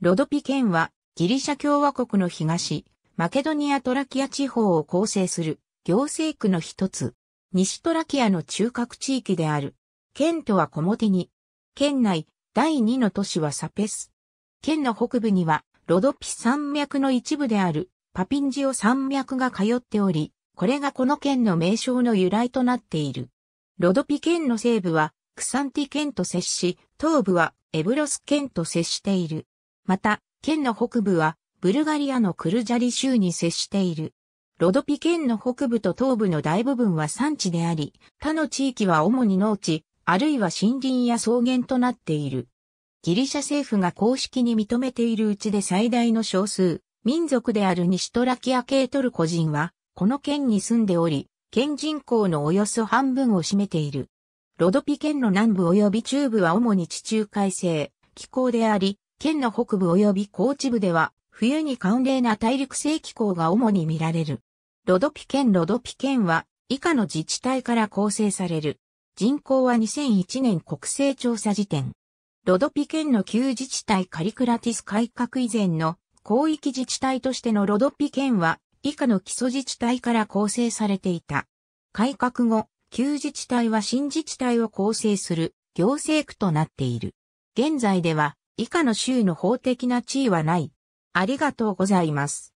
ロドピ県はギリシャ共和国の東、マケドニア・トラキア地方を構成する行政区の一つ、西トラキアの中核地域である。県とはコモテニ。県内第2の都市はサペス。県の北部にはロドピ山脈の一部であるパピンジオ山脈が通っており、これがこの県の名称の由来となっている。ロドピ県の西部はクサンティ県と接し、東部はエブロス県と接している。また、県の北部は、ブルガリアのクルジャリ州に接している。ロドピ県の北部と東部の大部分は山地であり、他の地域は主に農地、あるいは森林や草原となっている。ギリシャ政府が公式に認めているうちで最大の少数、民族である西トラキア系トルコ人は、この県に住んでおり、県人口のおよそ半分を占めている。ロドピ県の南部及び中部は主に地中海性、気候であり、県の北部及び高知部では、冬に寒冷な大陸性気候が主に見られる。ロドピ県ロドピ県は、以下の自治体から構成される。人口は2001年国勢調査時点。ロドピ県の旧自治体カリクラティス改革以前の広域自治体としてのロドピ県は、以下の基礎自治体から構成されていた。改革後、旧自治体は新自治体を構成する行政区となっている。現在では以下の州の法的な地位はない。ありがとうございます。